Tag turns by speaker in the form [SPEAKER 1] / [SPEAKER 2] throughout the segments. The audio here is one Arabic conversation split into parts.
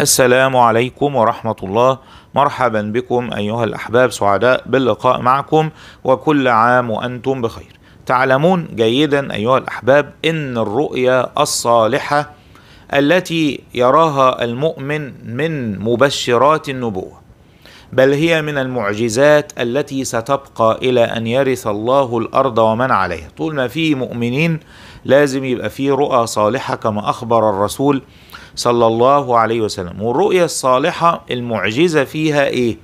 [SPEAKER 1] السلام عليكم ورحمة الله مرحبا بكم أيها الأحباب سعداء باللقاء معكم وكل عام وأنتم بخير تعلمون جيدا أيها الأحباب أن الرؤيا الصالحة التي يراها المؤمن من مبشرات النبوة بل هي من المعجزات التي ستبقى الى ان يرث الله الارض ومن عليها طول ما في مؤمنين لازم يبقى في رؤى صالحه كما اخبر الرسول صلى الله عليه وسلم والرؤية الصالحه المعجزه فيها ايه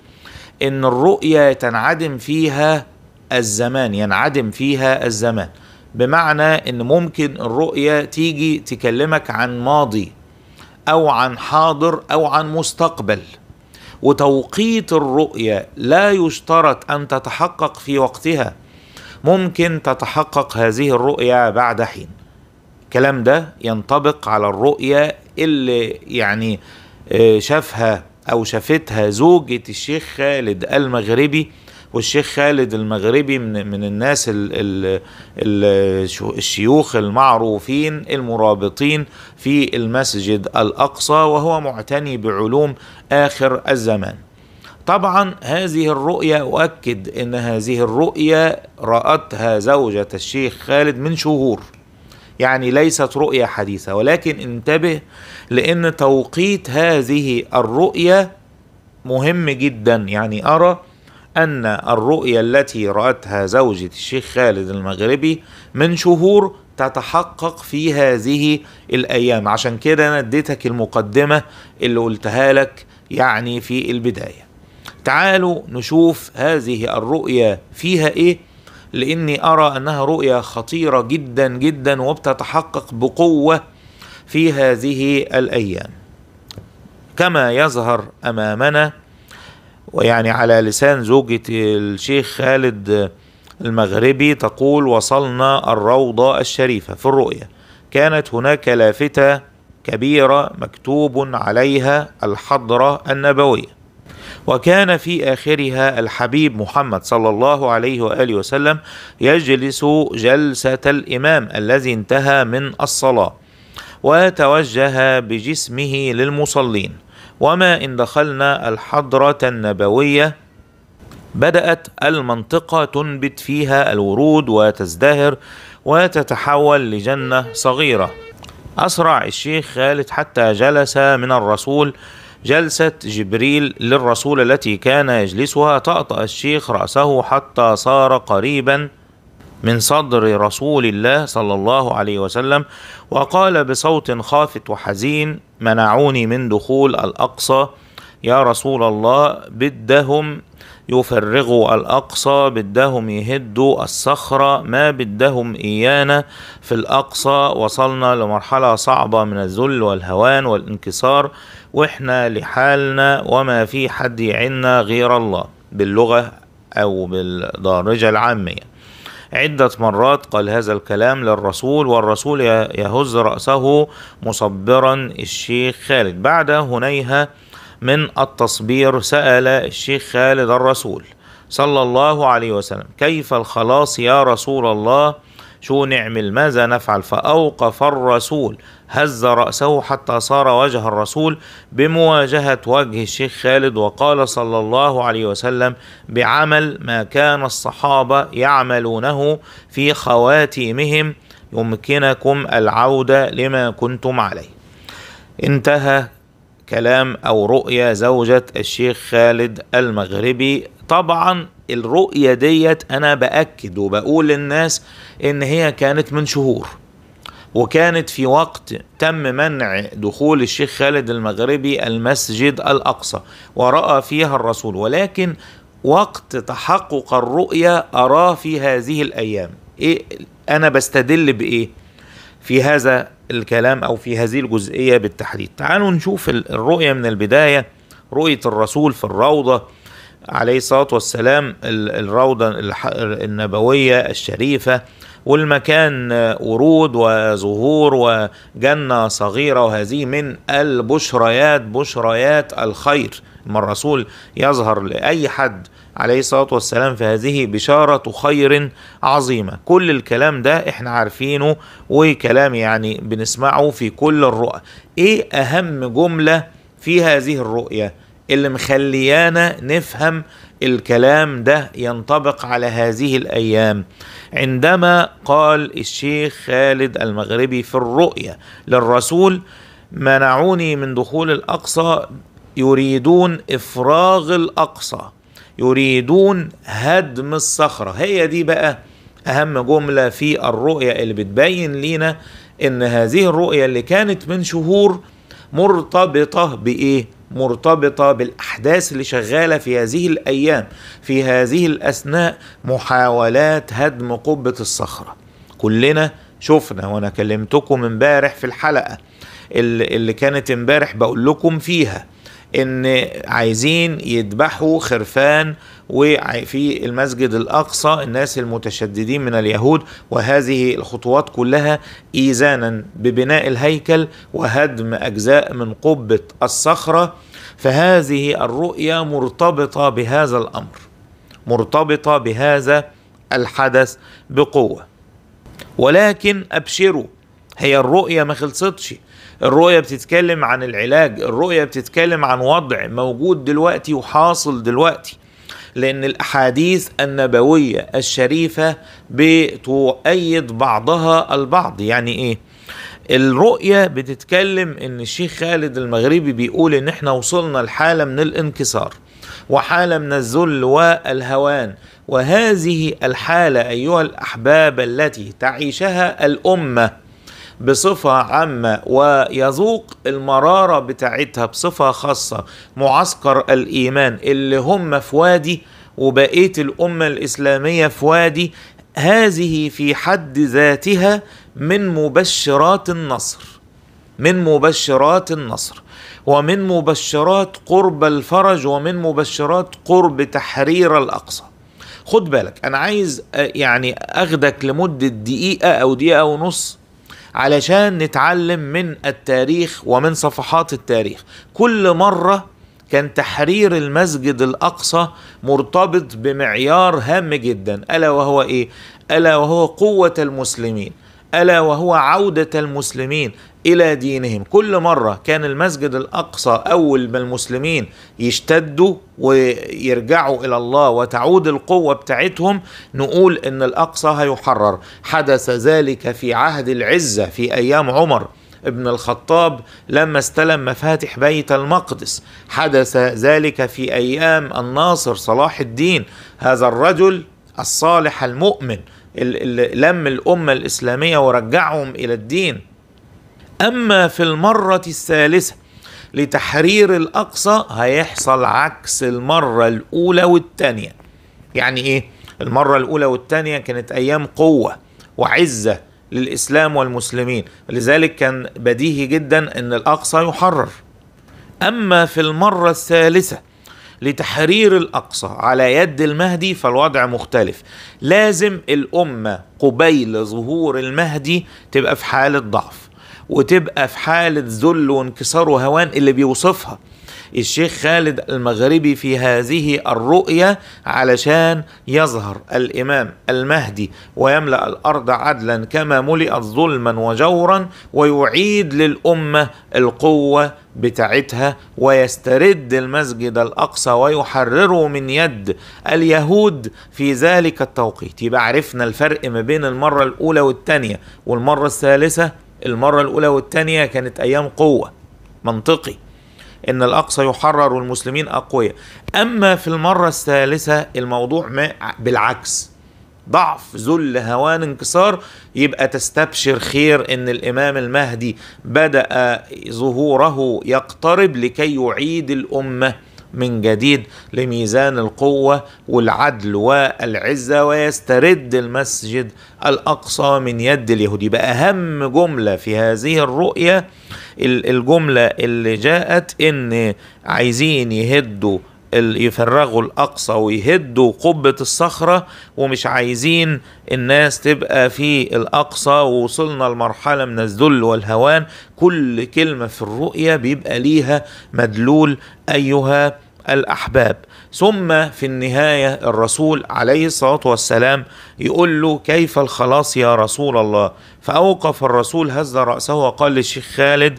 [SPEAKER 1] ان الرؤية تنعدم فيها الزمان ينعدم فيها الزمان بمعنى ان ممكن الرؤية تيجي تكلمك عن ماضي او عن حاضر او عن مستقبل وتوقيت الرؤيه لا يشترط ان تتحقق في وقتها ممكن تتحقق هذه الرؤيه بعد حين الكلام ده ينطبق على الرؤيه اللي يعني آه، شافها او شافتها زوجة الشيخ خالد المغربي والشيخ خالد المغربي من, من الناس الـ الـ الـ الشيوخ المعروفين المرابطين في المسجد الأقصى وهو معتني بعلوم آخر الزمان طبعا هذه الرؤية أؤكد أن هذه الرؤية رأتها زوجة الشيخ خالد من شهور يعني ليست رؤية حديثة ولكن انتبه لأن توقيت هذه الرؤية مهم جدا يعني أرى أن الرؤية التي رأتها زوجة الشيخ خالد المغربي من شهور تتحقق في هذه الأيام عشان كده أنا اديتك المقدمة اللي قلتها لك يعني في البداية تعالوا نشوف هذه الرؤية فيها إيه لأني أرى أنها رؤية خطيرة جدا جدا وبتتحقق بقوة في هذه الأيام كما يظهر أمامنا ويعني على لسان زوجة الشيخ خالد المغربي تقول وصلنا الروضة الشريفة في الرؤية كانت هناك لافتة كبيرة مكتوب عليها الحضرة النبوية وكان في آخرها الحبيب محمد صلى الله عليه وآله وسلم يجلس جلسة الإمام الذي انتهى من الصلاة وتوجه بجسمه للمصلين وما إن دخلنا الحضرة النبوية بدأت المنطقة تنبت فيها الورود وتزدهر وتتحول لجنة صغيرة أسرع الشيخ خالد حتى جلس من الرسول جلسة جبريل للرسول التي كان يجلسها طأطأ الشيخ رأسه حتى صار قريبا من صدر رسول الله صلى الله عليه وسلم وقال بصوت خافت وحزين منعوني من دخول الاقصى يا رسول الله بدهم يفرغوا الأقصى بدهم يهدوا الصخرة ما بدهم إيانا في الأقصى وصلنا لمرحلة صعبة من الذل والهوان والانكسار وإحنا لحالنا وما في حد يعنا غير الله باللغة أو بالدارجة العامية عدة مرات قال هذا الكلام للرسول والرسول يهز رأسه مصبرا الشيخ خالد بعد هنيهة من التصبير سأل الشيخ خالد الرسول صلى الله عليه وسلم كيف الخلاص يا رسول الله شو نعمل ماذا نفعل فأوقف الرسول هز رأسه حتى صار وجه الرسول بمواجهة وجه الشيخ خالد وقال صلى الله عليه وسلم بعمل ما كان الصحابة يعملونه في خواتيمهم يمكنكم العودة لما كنتم عليه انتهى كلام أو رؤية زوجة الشيخ خالد المغربي طبعا الرؤية ديت أنا بأكد وبقول للناس إن هي كانت من شهور وكانت في وقت تم منع دخول الشيخ خالد المغربي المسجد الأقصى ورأى فيها الرسول ولكن وقت تحقق الرؤية أراه في هذه الأيام إيه أنا بستدل بإيه؟ في هذا الكلام أو في هذه الجزئية بالتحديد تعالوا نشوف الرؤية من البداية رؤية الرسول في الروضة عليه الصلاة والسلام الروضة النبوية الشريفة والمكان ورود وزهور وجنة صغيرة وهذه من البشريات بشريات الخير ما الرسول يظهر لأي حد عليه الصلاة والسلام فهذه بشارة خير عظيمة كل الكلام ده احنا عارفينه وكلام يعني بنسمعه في كل الرؤى ايه اهم جملة في هذه الرؤية اللي مخليانا نفهم الكلام ده ينطبق على هذه الايام عندما قال الشيخ خالد المغربي في الرؤية للرسول منعوني من دخول الاقصى يريدون افراغ الاقصى يريدون هدم الصخرة هي دي بقى أهم جملة في الرؤية اللي بتبين لينا إن هذه الرؤية اللي كانت من شهور مرتبطة بإيه؟ مرتبطة بالأحداث اللي شغالة في هذه الأيام في هذه الأثناء محاولات هدم قبة الصخرة كلنا شفنا وأنا كلمتكم امبارح في الحلقة اللي كانت امبارح بقول لكم فيها ان عايزين يذبحوا خرفان وفي المسجد الاقصى الناس المتشددين من اليهود وهذه الخطوات كلها ايزانا ببناء الهيكل وهدم اجزاء من قبه الصخره فهذه الرؤيه مرتبطه بهذا الامر مرتبطه بهذا الحدث بقوه ولكن ابشروا هي الرؤيه ما خلصتش الرؤية بتتكلم عن العلاج الرؤية بتتكلم عن وضع موجود دلوقتي وحاصل دلوقتي لأن الأحاديث النبوية الشريفة بتؤيد بعضها البعض يعني إيه؟ الرؤية بتتكلم إن الشيخ خالد المغربي بيقول إن إحنا وصلنا لحالة من الانكسار وحالة من الذل والهوان وهذه الحالة أيها الأحباب التي تعيشها الأمة بصفة عامة ويذوق المرارة بتاعتها بصفة خاصة معسكر الإيمان اللي هم في وادي وبقية الأمة الإسلامية في وادي هذه في حد ذاتها من مبشرات النصر من مبشرات النصر ومن مبشرات قرب الفرج ومن مبشرات قرب تحرير الاقصى خد بالك انا عايز آه، يعني اخدك لمده دقيقه او دقيقه ونص علشان نتعلم من التاريخ ومن صفحات التاريخ كل مرة كان تحرير المسجد الأقصى مرتبط بمعيار هام جدا ألا وهو إيه؟ ألا وهو قوة المسلمين الا وهو عوده المسلمين الى دينهم كل مره كان المسجد الاقصى اول ما المسلمين يشتدوا ويرجعوا الى الله وتعود القوه بتاعتهم نقول ان الاقصى هيحرر حدث ذلك في عهد العزه في ايام عمر ابن الخطاب لما استلم مفاتح بيت المقدس حدث ذلك في ايام الناصر صلاح الدين هذا الرجل الصالح المؤمن اللي لم الأمة الإسلامية ورجعهم إلى الدين أما في المرة الثالثة لتحرير الأقصى هيحصل عكس المرة الأولى والثانية يعني إيه؟ المرة الأولى والثانية كانت أيام قوة وعزة للإسلام والمسلمين لذلك كان بديهي جدا أن الأقصى يحرر أما في المرة الثالثة لتحرير الاقصى على يد المهدي فالوضع مختلف لازم الامه قبيل ظهور المهدي تبقى في حاله ضعف وتبقى في حاله ذل وانكسار وهوان اللي بيوصفها الشيخ خالد المغربي في هذه الرؤية علشان يظهر الإمام المهدي ويملأ الأرض عدلا كما ملئت ظلما وجورا ويعيد للأمة القوة بتاعتها ويسترد المسجد الأقصى ويحرره من يد اليهود في ذلك التوقيت يبقى عرفنا الفرق ما بين المرة الأولى والثانية والمرة الثالثة المرة الأولى والثانية كانت أيام قوة منطقي ان الاقصى يحرر والمسلمين اقوياء اما في المره الثالثه الموضوع بالعكس ضعف ذل هوان انكسار يبقى تستبشر خير ان الامام المهدي بدا ظهوره يقترب لكي يعيد الامه من جديد لميزان القوه والعدل والعزه ويسترد المسجد الاقصى من يد اليهود يبقى اهم جمله في هذه الرؤيه الجمله اللي جاءت ان عايزين يهدوا يفرغوا الاقصى ويهدوا قبه الصخره ومش عايزين الناس تبقى في الاقصى ووصلنا لمرحله من الذل والهوان كل كلمه في الرؤيه بيبقى ليها مدلول ايها الاحباب ثم في النهايه الرسول عليه الصلاه والسلام يقول له كيف الخلاص يا رسول الله فاوقف الرسول هز راسه وقال للشيخ خالد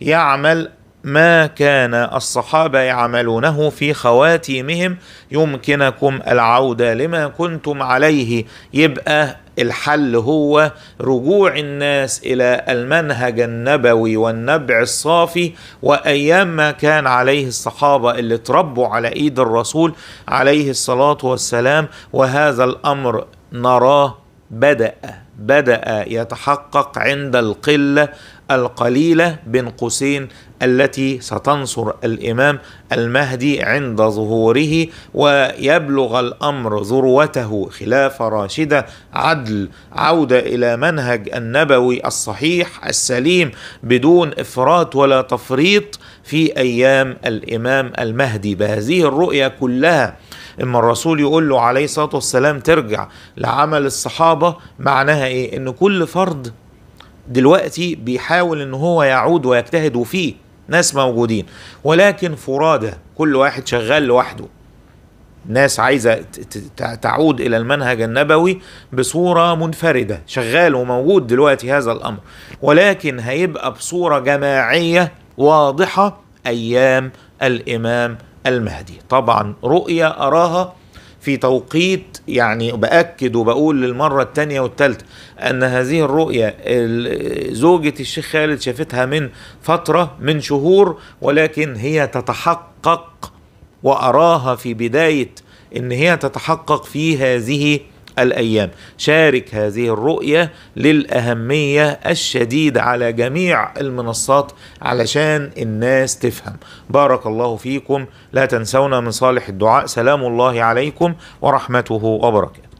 [SPEAKER 1] يعمل ما كان الصحابه يعملونه في خواتيمهم يمكنكم العوده لما كنتم عليه يبقى الحل هو رجوع الناس الى المنهج النبوي والنبع الصافي وايام ما كان عليه الصحابه اللي تربوا على ايد الرسول عليه الصلاه والسلام وهذا الامر نراه بدأ بدأ يتحقق عند القلة القليلة بين قوسين التي ستنصر الإمام المهدي عند ظهوره ويبلغ الأمر ذروته خلافة راشدة عدل عودة إلى منهج النبوي الصحيح السليم بدون إفراط ولا تفريط في أيام الإمام المهدي بهذه الرؤية كلها اما الرسول يقول له عليه الصلاه والسلام ترجع لعمل الصحابه معناها ايه ان كل فرد دلوقتي بيحاول ان هو يعود ويجتهد وفيه ناس موجودين ولكن فرادى كل واحد شغال لوحده ناس عايزه تعود الى المنهج النبوي بصوره منفرده شغال وموجود دلوقتي هذا الامر ولكن هيبقى بصوره جماعيه واضحه ايام الامام المهدي طبعا رؤية أراها في توقيت يعني بأكد وبقول للمرة الثانية والثالثة أن هذه الرؤية زوجة الشيخ خالد شافتها من فترة من شهور ولكن هي تتحقق وأراها في بداية أن هي تتحقق في هذه الأيام شارك هذه الرؤية للأهمية الشديدة على جميع المنصات علشان الناس تفهم بارك الله فيكم لا تنسونا من صالح الدعاء سلام الله عليكم ورحمته وبركاته